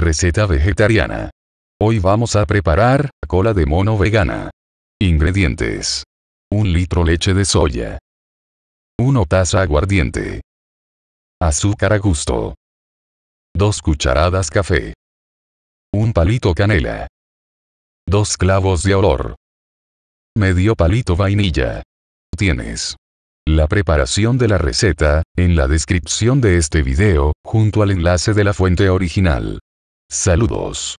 Receta vegetariana. Hoy vamos a preparar cola de mono vegana. Ingredientes. Un litro leche de soya. 1 taza aguardiente. Azúcar a gusto. Dos cucharadas café. Un palito canela. Dos clavos de olor. Medio palito vainilla. Tienes la preparación de la receta, en la descripción de este video, junto al enlace de la fuente original. Saludos.